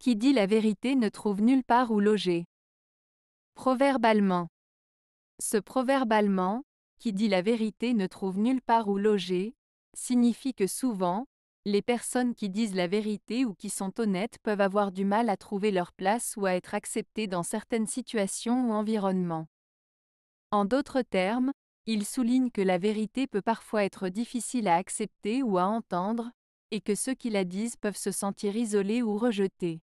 Qui dit la vérité ne trouve nulle part où loger. Proverbe allemand. Ce proverbe allemand, qui dit la vérité ne trouve nulle part où loger, signifie que souvent, les personnes qui disent la vérité ou qui sont honnêtes peuvent avoir du mal à trouver leur place ou à être acceptées dans certaines situations ou environnements. En d'autres termes, il souligne que la vérité peut parfois être difficile à accepter ou à entendre, et que ceux qui la disent peuvent se sentir isolés ou rejetés.